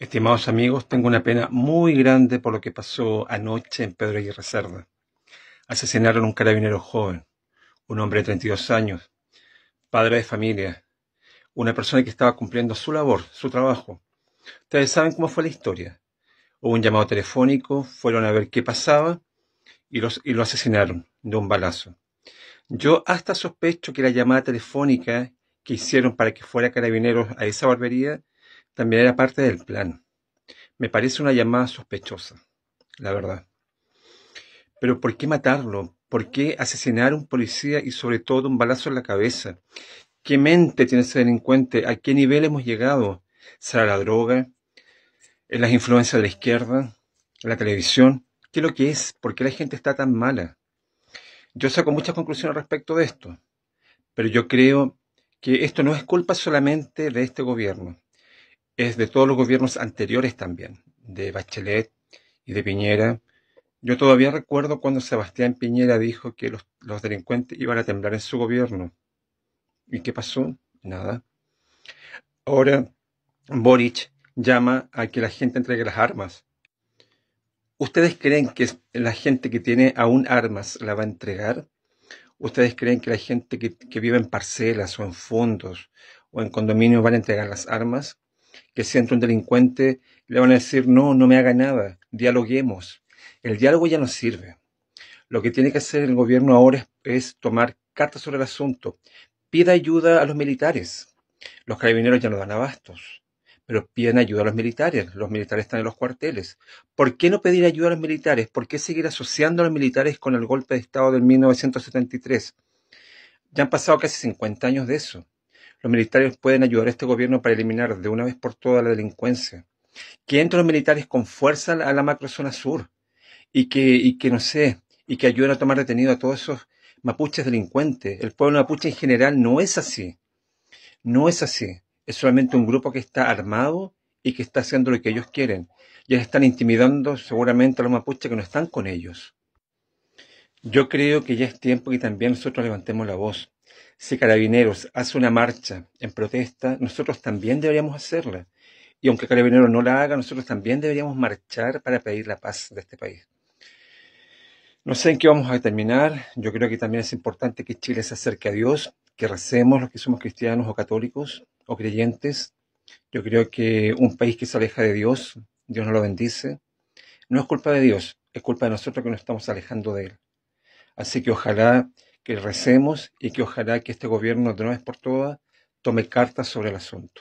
Estimados amigos, tengo una pena muy grande por lo que pasó anoche en Pedro y Cerda. Asesinaron a un carabinero joven, un hombre de 32 años, padre de familia, una persona que estaba cumpliendo su labor, su trabajo. Ustedes saben cómo fue la historia. Hubo un llamado telefónico, fueron a ver qué pasaba y, lo asesinaron de un balazo. Yo hasta sospecho que la llamada telefónica que hicieron para que fuera carabinero a esa barbería también era parte del plan. Me parece una llamada sospechosa, la verdad. Pero ¿por qué matarlo? ¿Por qué asesinar a un policía y sobre todo un balazo en la cabeza? ¿Qué mente tiene ese delincuente? ¿A qué nivel hemos llegado? ¿Será la droga? ¿En las influencias de la izquierda? la televisión? ¿Qué es lo que es? ¿Por qué la gente está tan mala? Yo saco muchas conclusiones respecto de esto, pero yo creo que esto no es culpa solamente de este gobierno es de todos los gobiernos anteriores también, de Bachelet y de Piñera. Yo todavía recuerdo cuando Sebastián Piñera dijo que los, delincuentes iban a temblar en su gobierno. ¿Y qué pasó? Nada. Ahora Boric llama a que la gente entregue las armas. ¿Ustedes creen que la gente que tiene aún armas la va a entregar? ¿Ustedes creen que la gente que, que vive en parcelas o en fondos o en condominios van a entregar las armas? que siente un delincuente, le van a decir, no, no me haga nada, dialoguemos. El diálogo ya no sirve. Lo que tiene que hacer el gobierno ahora es, es tomar cartas sobre el asunto. Pida ayuda a los militares. Los carabineros ya no dan abastos, pero piden ayuda a los militares. Los militares están en los cuarteles. ¿Por qué no pedir ayuda a los militares? ¿Por qué seguir asociando a los militares con el golpe de Estado del 1973? Ya han pasado casi 50 años de eso. Los militares pueden ayudar a este gobierno para eliminar de una vez por todas la delincuencia. Que entren los militares con fuerza a la zona sur y que, y que, no sé, y que ayuden a tomar detenido a todos esos mapuches delincuentes. El pueblo mapuche en general no es así. No es así. Es solamente un grupo que está armado y que está haciendo lo que ellos quieren. Ya están intimidando seguramente a los mapuches que no están con ellos. Yo creo que ya es tiempo que también nosotros levantemos la voz. Si Carabineros hace una marcha en protesta, nosotros también deberíamos hacerla. Y aunque Carabineros no la haga, nosotros también deberíamos marchar para pedir la paz de este país. No sé en qué vamos a terminar. Yo creo que también es importante que Chile se acerque a Dios, que recemos los que somos cristianos o católicos o creyentes. Yo creo que un país que se aleja de Dios, Dios no lo bendice. No es culpa de Dios, es culpa de nosotros que nos estamos alejando de Él. Así que ojalá que recemos y que ojalá que este gobierno de una vez por todas tome cartas sobre el asunto.